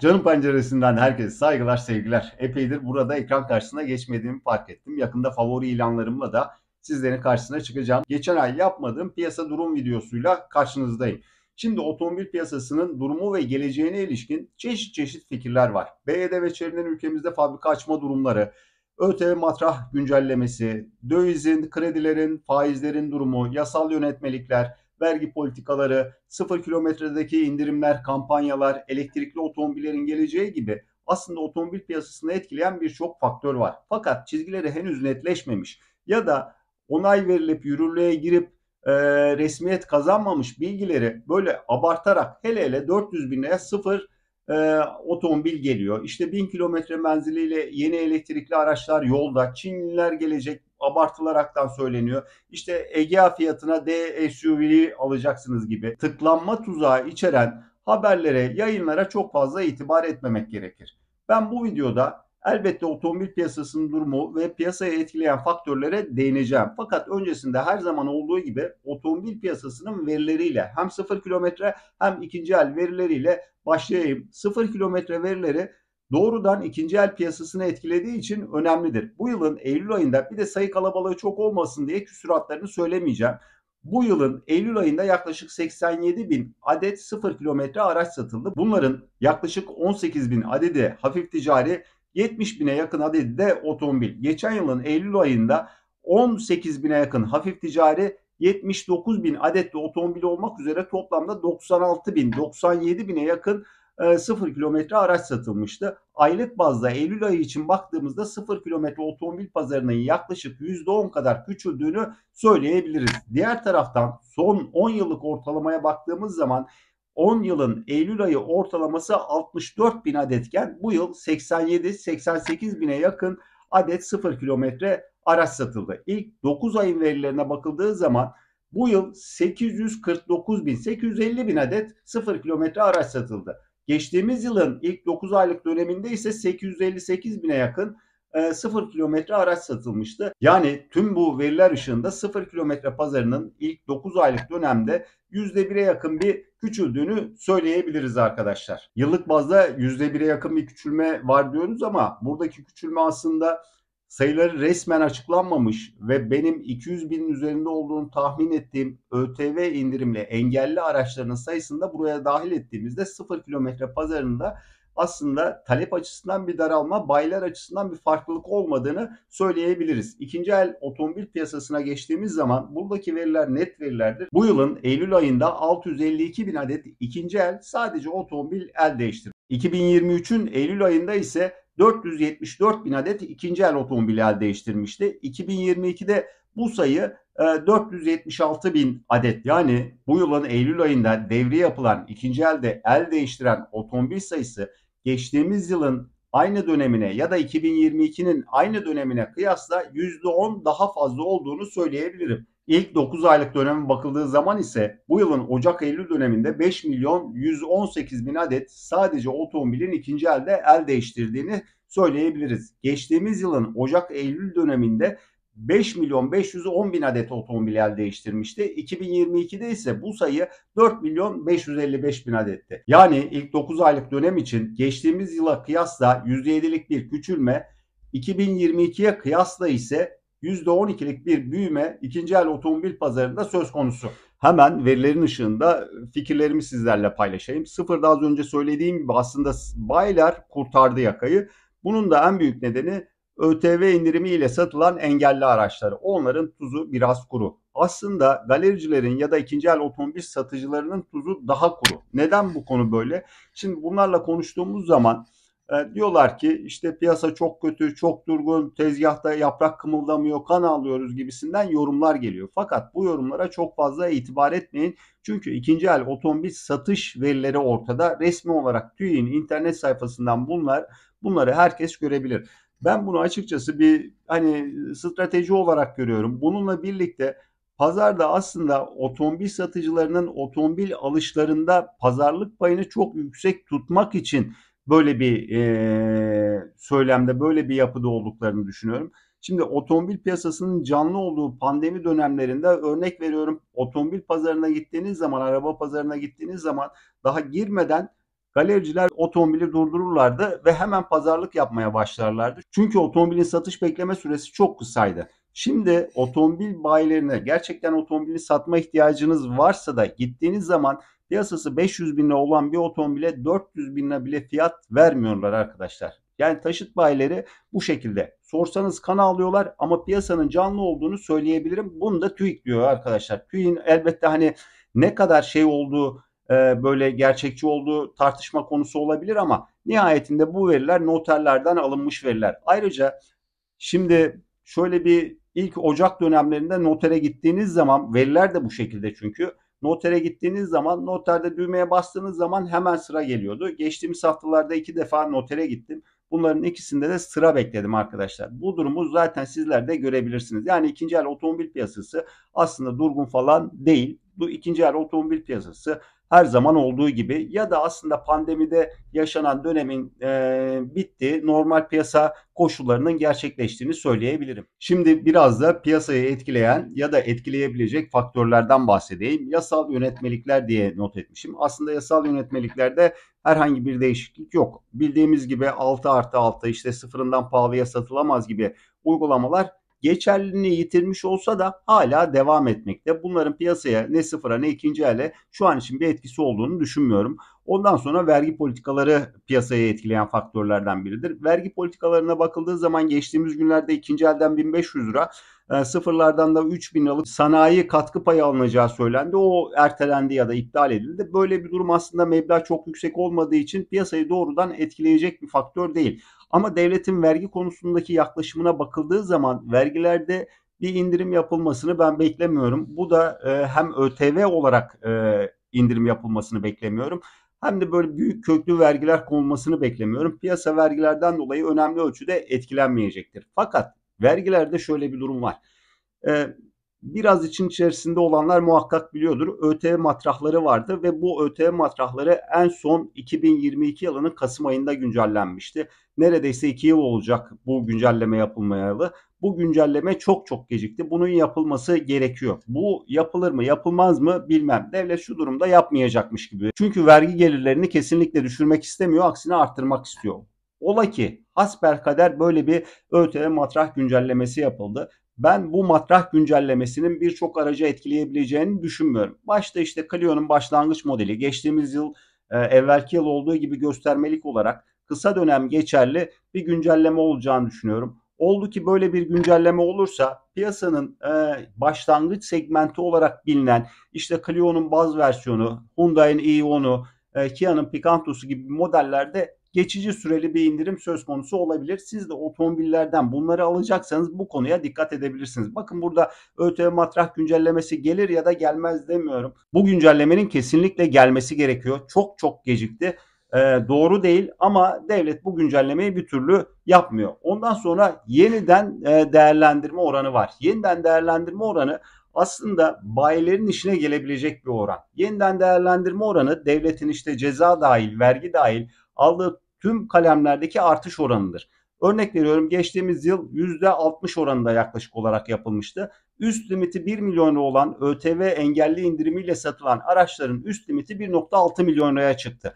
Canım penceresinden herkese saygılar, sevgiler. Epeydir burada ekran karşısına geçmediğimi fark ettim. Yakında favori ilanlarımla da sizlerin karşısına çıkacağım. Geçen ay yapmadığım piyasa durum videosuyla karşınızdayım. Şimdi otomobil piyasasının durumu ve geleceğine ilişkin çeşit çeşit fikirler var. BYD e ve ÇEV'den ülkemizde fabrika açma durumları, ÖTV matrah güncellemesi, dövizin, kredilerin, faizlerin durumu, yasal yönetmelikler, vergi politikaları, sıfır kilometredeki indirimler, kampanyalar, elektrikli otomobillerin geleceği gibi aslında otomobil piyasasını etkileyen birçok faktör var. Fakat çizgileri henüz netleşmemiş ya da onay verilip yürürlüğe girip e, resmiyet kazanmamış bilgileri böyle abartarak hele hele 400 bin liraya sıfır e, otomobil geliyor. İşte 1000 kilometre menziliyle yeni elektrikli araçlar yolda, Çinliler gelecek abartılaraktan söyleniyor. İşte Egea fiyatına D SUV'yi alacaksınız gibi tıklanma tuzağı içeren haberlere, yayınlara çok fazla itibar etmemek gerekir. Ben bu videoda elbette otomobil piyasasının durumu ve piyasayı etkileyen faktörlere değineceğim. Fakat öncesinde her zaman olduğu gibi otomobil piyasasının verileriyle hem 0 kilometre hem ikinci el verileriyle başlayayım. 0 kilometre verileri doğrudan ikinci el piyasasını etkilediği için önemlidir. Bu yılın Eylül ayında bir de sayı kalabalığı çok olmasın diye küsuratlarını söylemeyeceğim. Bu yılın Eylül ayında yaklaşık 87 bin adet 0 kilometre araç satıldı. Bunların yaklaşık 18 bin adedi hafif ticari, 70 bine yakın adedi de otomobil. Geçen yılın Eylül ayında 18 bine yakın hafif ticari, 79 bin adet de otomobil olmak üzere toplamda 96 bin, 97 bine yakın 0 e, kilometre araç satılmıştı. Aylık bazda Eylül ayı için baktığımızda 0 kilometre otomobil pazarının yaklaşık %10 kadar küçüldüğünü söyleyebiliriz. Diğer taraftan son 10 yıllık ortalamaya baktığımız zaman 10 yılın Eylül ayı ortalaması 64 bin adetken bu yıl 87-88 bine yakın adet 0 kilometre araç satıldı. İlk 9 ayın verilerine bakıldığı zaman bu yıl 849 bin 850 bin adet 0 kilometre araç satıldı. Geçtiğimiz yılın ilk 9 aylık döneminde ise 858 bine yakın 0 e, kilometre araç satılmıştı. Yani tüm bu veriler ışığında 0 kilometre pazarının ilk 9 aylık dönemde %1'e yakın bir küçüldüğünü söyleyebiliriz arkadaşlar. Yıllık bazda %1'e yakın bir küçülme var diyoruz ama buradaki küçülme aslında sayıları resmen açıklanmamış ve benim 200 binin üzerinde olduğunu tahmin ettiğim ÖTV indirimli engelli araçların sayısını da buraya dahil ettiğimizde 0 kilometre pazarında aslında talep açısından bir daralma, baylar açısından bir farklılık olmadığını söyleyebiliriz. İkinci el otomobil piyasasına geçtiğimiz zaman buradaki veriler net verilerdir. Bu yılın Eylül ayında 652 bin adet ikinci el sadece otomobil el değiştirdi. 2023'ün Eylül ayında ise 474 bin adet ikinci el otomobil el değiştirmişti. 2022'de bu sayı 476 e, bin adet yani bu yılın Eylül ayında devri yapılan ikinci elde el değiştiren otomobil sayısı geçtiğimiz yılın aynı dönemine ya da 2022'nin aynı dönemine kıyasla %10 daha fazla olduğunu söyleyebilirim. İlk 9 aylık döneme bakıldığı zaman ise bu yılın Ocak-Eylül döneminde 5 milyon 118 bin adet sadece otomobilin ikinci elde el değiştirdiğini söyleyebiliriz. Geçtiğimiz yılın Ocak-Eylül döneminde 5 milyon 510 bin adet otomobil el değiştirmişti. 2022'de ise bu sayı 4 milyon 555 bin adetti. Yani ilk 9 aylık dönem için geçtiğimiz yıla kıyasla %7'lik bir küçülme, 2022'ye kıyasla ise %12'lik bir büyüme ikinci el otomobil pazarında söz konusu. Hemen verilerin ışığında fikirlerimi sizlerle paylaşayım. Sıfırda az önce söylediğim gibi aslında bayiler kurtardı yakayı. Bunun da en büyük nedeni ÖTV indirimi ile satılan engelli araçları. Onların tuzu biraz kuru. Aslında galericilerin ya da ikinci el otomobil satıcılarının tuzu daha kuru. Neden bu konu böyle? Şimdi bunlarla konuştuğumuz zaman e, diyorlar ki işte piyasa çok kötü, çok durgun, tezgahta yaprak kımıldamıyor, kan alıyoruz gibisinden yorumlar geliyor. Fakat bu yorumlara çok fazla itibar etmeyin. Çünkü ikinci el otomobil satış verileri ortada. Resmi olarak TÜİ'nin internet sayfasından bunlar bunları herkes görebilir. Ben bunu açıkçası bir hani strateji olarak görüyorum. Bununla birlikte pazarda aslında otomobil satıcılarının otomobil alışlarında pazarlık payını çok yüksek tutmak için böyle bir e, söylemde, böyle bir yapıda olduklarını düşünüyorum. Şimdi otomobil piyasasının canlı olduğu pandemi dönemlerinde örnek veriyorum otomobil pazarına gittiğiniz zaman, araba pazarına gittiğiniz zaman daha girmeden galericiler otomobili durdururlardı ve hemen pazarlık yapmaya başlarlardı. Çünkü otomobilin satış bekleme süresi çok kısaydı. Şimdi otomobil bayilerine gerçekten otomobili satma ihtiyacınız varsa da gittiğiniz zaman Piyasası 500 bin lira olan bir otomobile 400 bin lira bile fiyat vermiyorlar arkadaşlar. Yani taşıt bayileri bu şekilde. Sorsanız kan alıyorlar ama piyasanın canlı olduğunu söyleyebilirim. Bunu da TÜİK diyor arkadaşlar. TÜİK'in elbette hani ne kadar şey olduğu e, böyle gerçekçi olduğu tartışma konusu olabilir ama nihayetinde bu veriler noterlerden alınmış veriler. Ayrıca şimdi şöyle bir ilk Ocak dönemlerinde notere gittiğiniz zaman veriler de bu şekilde çünkü Notere gittiğiniz zaman noterde düğmeye bastığınız zaman hemen sıra geliyordu. Geçtiğimiz haftalarda iki defa notere gittim. Bunların ikisinde de sıra bekledim arkadaşlar. Bu durumu zaten sizler de görebilirsiniz. Yani ikinci el otomobil piyasası aslında durgun falan değil. Bu ikinci el otomobil piyasası her zaman olduğu gibi ya da aslında pandemide yaşanan dönemin e, bitti normal piyasa koşullarının gerçekleştiğini söyleyebilirim. Şimdi biraz da piyasayı etkileyen ya da etkileyebilecek faktörlerden bahsedeyim. Yasal yönetmelikler diye not etmişim. Aslında yasal yönetmeliklerde herhangi bir değişiklik yok. Bildiğimiz gibi 6 artı 6 işte sıfırından pahalıya satılamaz gibi uygulamalar geçerliliğini yitirmiş olsa da hala devam etmekte. Bunların piyasaya ne sıfıra ne ikinci ele şu an için bir etkisi olduğunu düşünmüyorum. Ondan sonra vergi politikaları piyasayı etkileyen faktörlerden biridir. Vergi politikalarına bakıldığı zaman geçtiğimiz günlerde ikinci elden 1500 lira e, sıfırlardan da 3 bin alıp sanayi katkı payı alınacağı söylendi. O ertelendi ya da iptal edildi. Böyle bir durum aslında meblağ çok yüksek olmadığı için piyasayı doğrudan etkileyecek bir faktör değil. Ama devletin vergi konusundaki yaklaşımına bakıldığı zaman vergilerde bir indirim yapılmasını ben beklemiyorum. Bu da e, hem ÖTV olarak e, indirim yapılmasını beklemiyorum hem de böyle büyük köklü vergiler konulmasını beklemiyorum. Piyasa vergilerden dolayı önemli ölçüde etkilenmeyecektir. Fakat Vergilerde şöyle bir durum var. Ee, biraz için içerisinde olanlar muhakkak biliyordur. ÖTV matrahları vardı ve bu ÖTV matrahları en son 2022 yılının Kasım ayında güncellenmişti. Neredeyse 2 yıl olacak bu güncelleme yapılmayalı. Bu güncelleme çok çok gecikti. Bunun yapılması gerekiyor. Bu yapılır mı yapılmaz mı bilmem. Devlet şu durumda yapmayacakmış gibi. Çünkü vergi gelirlerini kesinlikle düşürmek istemiyor. Aksine arttırmak istiyor. Ola ki Hasper Kader böyle bir ÖTV matrah güncellemesi yapıldı. Ben bu matrah güncellemesinin birçok aracı etkileyebileceğini düşünmüyorum. Başta işte Clio'nun başlangıç modeli geçtiğimiz yıl e, evvelki yıl olduğu gibi göstermelik olarak kısa dönem geçerli bir güncelleme olacağını düşünüyorum. Oldu ki böyle bir güncelleme olursa piyasanın e, başlangıç segmenti olarak bilinen işte Clio'nun baz versiyonu, Hyundai'nin i10'u, e, Kia'nın Picanto'su gibi modellerde geçici süreli bir indirim söz konusu olabilir. Siz de otomobillerden bunları alacaksanız bu konuya dikkat edebilirsiniz. Bakın burada ÖTV matrah güncellemesi gelir ya da gelmez demiyorum. Bu güncellemenin kesinlikle gelmesi gerekiyor. Çok çok gecikti. Ee, doğru değil ama devlet bu güncellemeyi bir türlü yapmıyor. Ondan sonra yeniden e, değerlendirme oranı var. Yeniden değerlendirme oranı aslında bayilerin işine gelebilecek bir oran. Yeniden değerlendirme oranı devletin işte ceza dahil, vergi dahil aldığı tüm kalemlerdeki artış oranıdır. Örnek veriyorum geçtiğimiz yıl %60 oranında yaklaşık olarak yapılmıştı. Üst limiti 1 milyon olan ÖTV engelli indirimiyle satılan araçların üst limiti 1.6 milyon liraya çıktı.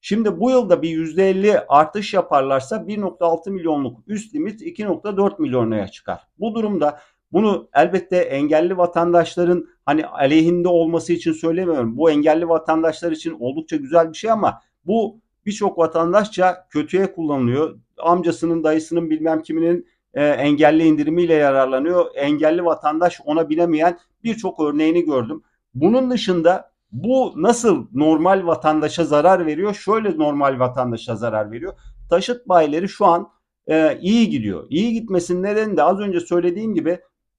Şimdi bu yılda bir %50 artış yaparlarsa 1.6 milyonluk üst limit 2.4 milyon liraya çıkar. Bu durumda bunu elbette engelli vatandaşların hani aleyhinde olması için söylemiyorum. Bu engelli vatandaşlar için oldukça güzel bir şey ama bu birçok vatandaşça kötüye kullanılıyor. Amcasının, dayısının bilmem kiminin e, engelli indirimiyle yararlanıyor. Engelli vatandaş ona binemeyen birçok örneğini gördüm. Bunun dışında bu nasıl normal vatandaşa zarar veriyor? Şöyle normal vatandaşa zarar veriyor. Taşıt bayileri şu an e, iyi gidiyor. İyi gitmesinin nedeni de az önce söylediğim gibi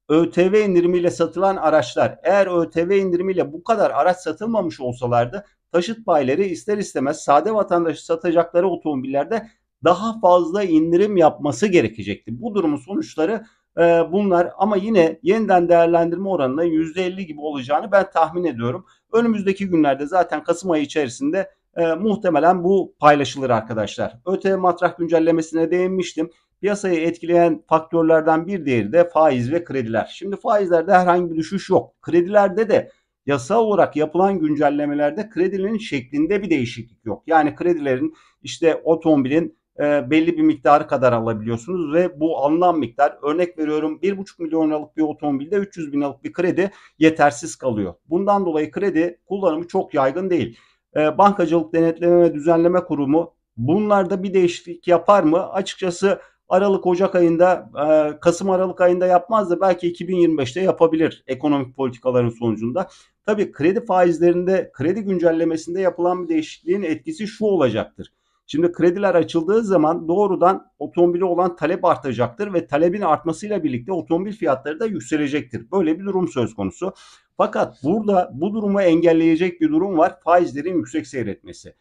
ÖTV indirimiyle satılan araçlar eğer ÖTV indirimiyle bu kadar araç satılmamış olsalardı taşıt bayileri ister istemez sade vatandaşı satacakları otomobillerde daha fazla indirim yapması gerekecekti. Bu durumun sonuçları e, bunlar ama yine yeniden değerlendirme oranına %50 gibi olacağını ben tahmin ediyorum. Önümüzdeki günlerde zaten Kasım ayı içerisinde e, muhtemelen bu paylaşılır arkadaşlar. ÖTV matrak güncellemesine değinmiştim. Piyasayı etkileyen faktörlerden bir diğeri de faiz ve krediler. Şimdi faizlerde herhangi bir düşüş yok. Kredilerde de yasal olarak yapılan güncellemelerde kredinin şeklinde bir değişiklik yok. Yani kredilerin işte otomobilin e, belli bir miktarı kadar alabiliyorsunuz ve bu alınan miktar örnek veriyorum 1,5 milyon liralık bir otomobilde 300 bin liralık bir kredi yetersiz kalıyor. Bundan dolayı kredi kullanımı çok yaygın değil. E, Bankacılık Denetleme ve Düzenleme Kurumu bunlarda bir değişiklik yapar mı? Açıkçası Aralık Ocak ayında e, Kasım Aralık ayında yapmaz da belki 2025'te yapabilir ekonomik politikaların sonucunda. Tabii kredi faizlerinde kredi güncellemesinde yapılan bir değişikliğin etkisi şu olacaktır. Şimdi krediler açıldığı zaman doğrudan otomobile olan talep artacaktır ve talebin artmasıyla birlikte otomobil fiyatları da yükselecektir. Böyle bir durum söz konusu. Fakat burada bu durumu engelleyecek bir durum var faizlerin yüksek seyretmesi.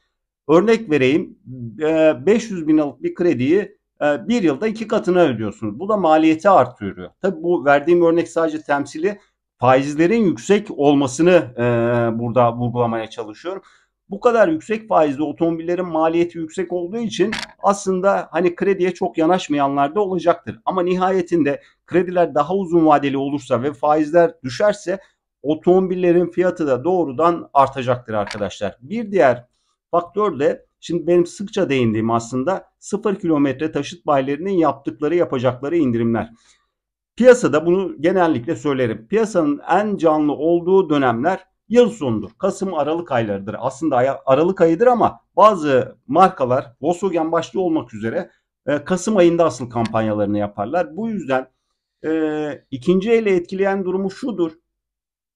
Örnek vereyim 500 e, bin alık bir krediyi ee, bir yılda iki katına ödüyorsunuz. Bu da maliyeti arttırıyor. Tabii bu verdiğim örnek sadece temsili faizlerin yüksek olmasını e, burada vurgulamaya çalışıyorum. Bu kadar yüksek faizli otomobillerin maliyeti yüksek olduğu için aslında hani krediye çok yanaşmayanlar da olacaktır. Ama nihayetinde krediler daha uzun vadeli olursa ve faizler düşerse otomobillerin fiyatı da doğrudan artacaktır arkadaşlar. Bir diğer faktör de Şimdi benim sıkça değindiğim aslında 0 kilometre taşıt bayilerinin yaptıkları yapacakları indirimler. Piyasada bunu genellikle söylerim. Piyasanın en canlı olduğu dönemler yıl sonudur. Kasım Aralık aylarıdır. Aslında Aralık ayıdır ama bazı markalar Volkswagen başta olmak üzere e, Kasım ayında asıl kampanyalarını yaparlar. Bu yüzden e, ikinci ele etkileyen durumu şudur.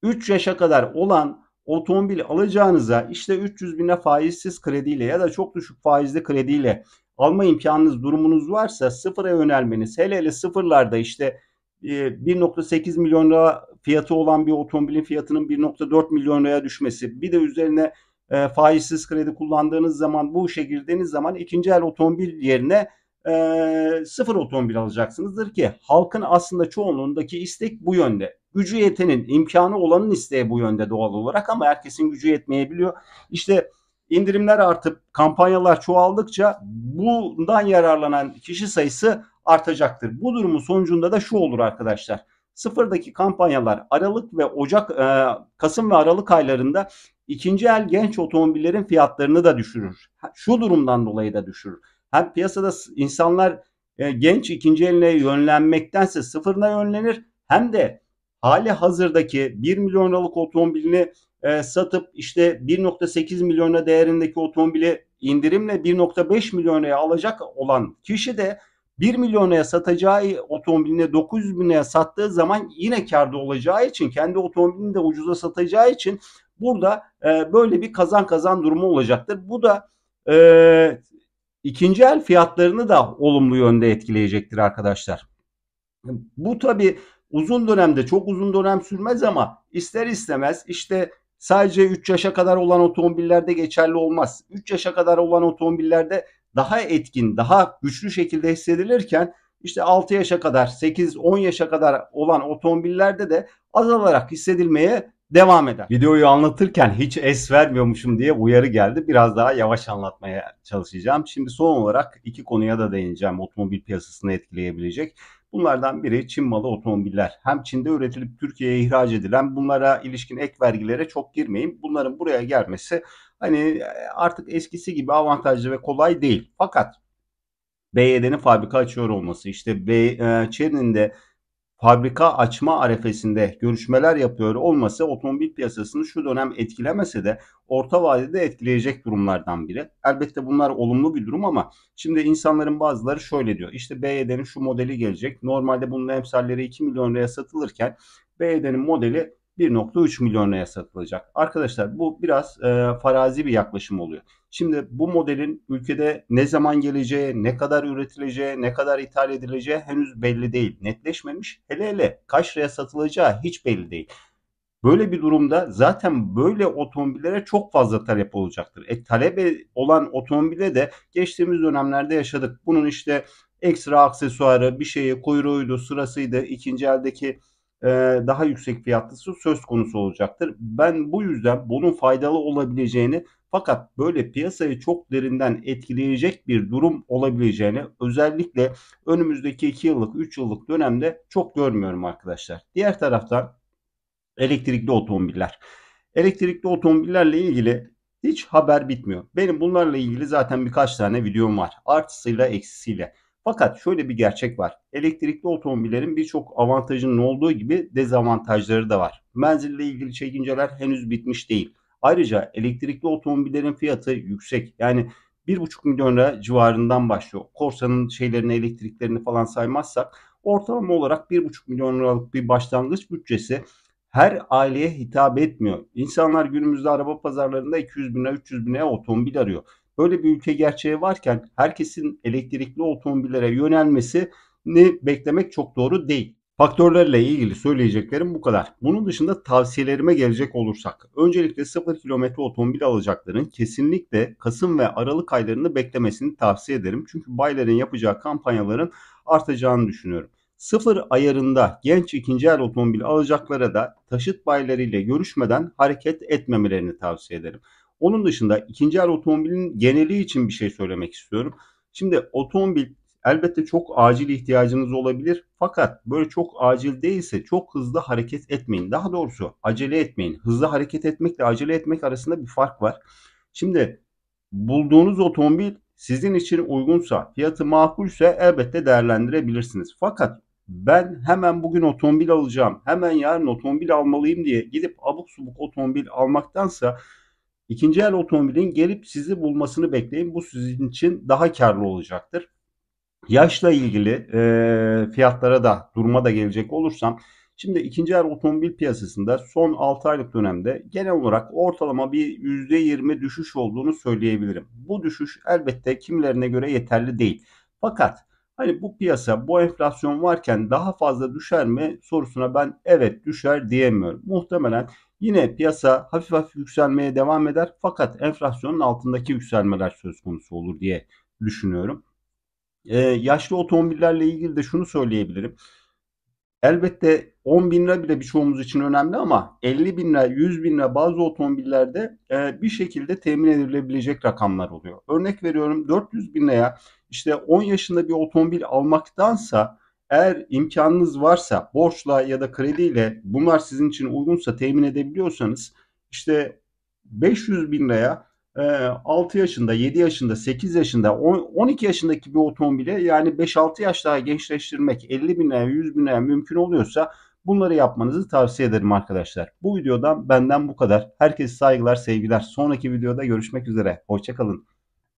3 yaşa kadar olan otomobil alacağınıza işte 300 bine faizsiz krediyle ya da çok düşük faizli krediyle alma imkanınız durumunuz varsa sıfıra yönelmeniz hele hele sıfırlarda işte 1.8 e, milyon lira fiyatı olan bir otomobilin fiyatının 1.4 milyon liraya düşmesi bir de üzerine e, faizsiz kredi kullandığınız zaman bu işe girdiğiniz zaman ikinci el otomobil yerine e, sıfır otomobil alacaksınızdır ki halkın aslında çoğunluğundaki istek bu yönde. Gücü yetenin, imkanı olanın isteği bu yönde doğal olarak ama herkesin gücü yetmeyebiliyor. İşte indirimler artıp kampanyalar çoğaldıkça bundan yararlanan kişi sayısı artacaktır. Bu durumun sonucunda da şu olur arkadaşlar. Sıfırdaki kampanyalar Aralık ve Ocak, e, Kasım ve Aralık aylarında ikinci el genç otomobillerin fiyatlarını da düşürür. Şu durumdan dolayı da düşürür. Hem piyasada insanlar e, genç ikinci eline yönlenmektense sıfırına yönlenir hem de hali hazırdaki 1 milyon liralık otomobilini e, satıp işte 1.8 milyona değerindeki otomobili indirimle 1.5 milyonaya alacak olan kişi de 1 milyonaya satacağı otomobiline 900 binaya sattığı zaman yine karda olacağı için kendi otomobilini de ucuza satacağı için burada e, böyle bir kazan kazan durumu olacaktır. Bu da İkinci el fiyatlarını da olumlu yönde etkileyecektir arkadaşlar. Bu tabi uzun dönemde çok uzun dönem sürmez ama ister istemez işte sadece 3 yaşa kadar olan otomobillerde geçerli olmaz. 3 yaşa kadar olan otomobillerde daha etkin, daha güçlü şekilde hissedilirken işte 6 yaşa kadar, 8-10 yaşa kadar olan otomobillerde de azalarak hissedilmeye devam eder. Videoyu anlatırken hiç es vermiyormuşum diye uyarı geldi. Biraz daha yavaş anlatmaya çalışacağım. Şimdi son olarak iki konuya da değineceğim otomobil piyasasını etkileyebilecek. Bunlardan biri Çin malı otomobiller. Hem Çin'de üretilip Türkiye'ye ihraç edilen bunlara ilişkin ek vergilere çok girmeyin. Bunların buraya gelmesi hani artık eskisi gibi avantajlı ve kolay değil. Fakat BYD'nin fabrika açıyor olması işte B, e, Çin'in de fabrika açma arefesinde görüşmeler yapıyor olması otomobil piyasasını şu dönem etkilemese de orta vadede etkileyecek durumlardan biri. Elbette bunlar olumlu bir durum ama şimdi insanların bazıları şöyle diyor. İşte BYD'nin e şu modeli gelecek. Normalde bunun emsalleri 2 milyon liraya satılırken BYD'nin e modeli 1.3 milyon liraya satılacak. Arkadaşlar bu biraz e, farazi bir yaklaşım oluyor. Şimdi bu modelin ülkede ne zaman geleceği, ne kadar üretileceği, ne kadar ithal edileceği henüz belli değil. Netleşmemiş. Hele hele kaç liraya satılacağı hiç belli değil. Böyle bir durumda zaten böyle otomobillere çok fazla talep olacaktır. E, talebe olan otomobile de geçtiğimiz dönemlerde yaşadık. Bunun işte ekstra aksesuarı, bir şeyi, kuyruğuydu, sırasıydı, ikinci eldeki e, daha yüksek fiyatlısı söz konusu olacaktır. Ben bu yüzden bunun faydalı olabileceğini fakat böyle piyasayı çok derinden etkileyecek bir durum olabileceğini özellikle önümüzdeki 2 yıllık 3 yıllık dönemde çok görmüyorum arkadaşlar. Diğer taraftan elektrikli otomobiller. Elektrikli otomobillerle ilgili hiç haber bitmiyor. Benim bunlarla ilgili zaten birkaç tane videom var. Artısıyla eksisiyle. Fakat şöyle bir gerçek var. Elektrikli otomobillerin birçok avantajının olduğu gibi dezavantajları da var. Menzille ilgili çekinceler henüz bitmiş değil. Ayrıca elektrikli otomobillerin fiyatı yüksek. Yani 1,5 milyon lira civarından başlıyor. Korsan'ın şeylerini elektriklerini falan saymazsak ortalama olarak 1,5 milyon liralık bir başlangıç bütçesi her aileye hitap etmiyor. İnsanlar günümüzde araba pazarlarında 200 bine 300 bine otomobil arıyor. Böyle bir ülke gerçeği varken herkesin elektrikli otomobillere yönelmesini beklemek çok doğru değil. Faktörlerle ilgili söyleyeceklerim bu kadar. Bunun dışında tavsiyelerime gelecek olursak. Öncelikle 0 kilometre otomobil alacakların kesinlikle Kasım ve Aralık aylarını beklemesini tavsiye ederim. Çünkü bayilerin yapacağı kampanyaların artacağını düşünüyorum. Sıfır ayarında genç ikinci el otomobil alacaklara da taşıt bayileriyle görüşmeden hareket etmemelerini tavsiye ederim. Onun dışında ikinci el otomobilin geneli için bir şey söylemek istiyorum. Şimdi otomobil Elbette çok acil ihtiyacınız olabilir. Fakat böyle çok acil değilse çok hızlı hareket etmeyin. Daha doğrusu acele etmeyin. Hızlı hareket etmekle acele etmek arasında bir fark var. Şimdi bulduğunuz otomobil sizin için uygunsa, fiyatı makulse elbette değerlendirebilirsiniz. Fakat ben hemen bugün otomobil alacağım, hemen yarın otomobil almalıyım diye gidip abuk subuk otomobil almaktansa ikinci el otomobilin gelip sizi bulmasını bekleyin. Bu sizin için daha karlı olacaktır. Yaşla ilgili e, fiyatlara da duruma da gelecek olursam şimdi ikinci el otomobil piyasasında son 6 aylık dönemde genel olarak ortalama bir %20 düşüş olduğunu söyleyebilirim. Bu düşüş elbette kimlerine göre yeterli değil. Fakat hani bu piyasa bu enflasyon varken daha fazla düşer mi sorusuna ben evet düşer diyemiyorum. Muhtemelen Yine piyasa hafif hafif yükselmeye devam eder fakat enflasyonun altındaki yükselmeler söz konusu olur diye düşünüyorum e, yaşlı otomobillerle ilgili de şunu söyleyebilirim. Elbette 10 bin lira bile birçoğumuz için önemli ama 50 bin lira, 100 bin lira bazı otomobillerde e, bir şekilde temin edilebilecek rakamlar oluyor. Örnek veriyorum 400 bin liraya işte 10 yaşında bir otomobil almaktansa eğer imkanınız varsa borçla ya da krediyle bunlar sizin için uygunsa temin edebiliyorsanız işte 500 bin liraya 6 ee, yaşında, 7 yaşında, 8 yaşında, 12 yaşındaki bir otomobile yani 5-6 yaş daha gençleştirmek 50 bin liraya, 100 bin mümkün oluyorsa bunları yapmanızı tavsiye ederim arkadaşlar. Bu videodan benden bu kadar. Herkese saygılar, sevgiler. Sonraki videoda görüşmek üzere. Hoşçakalın.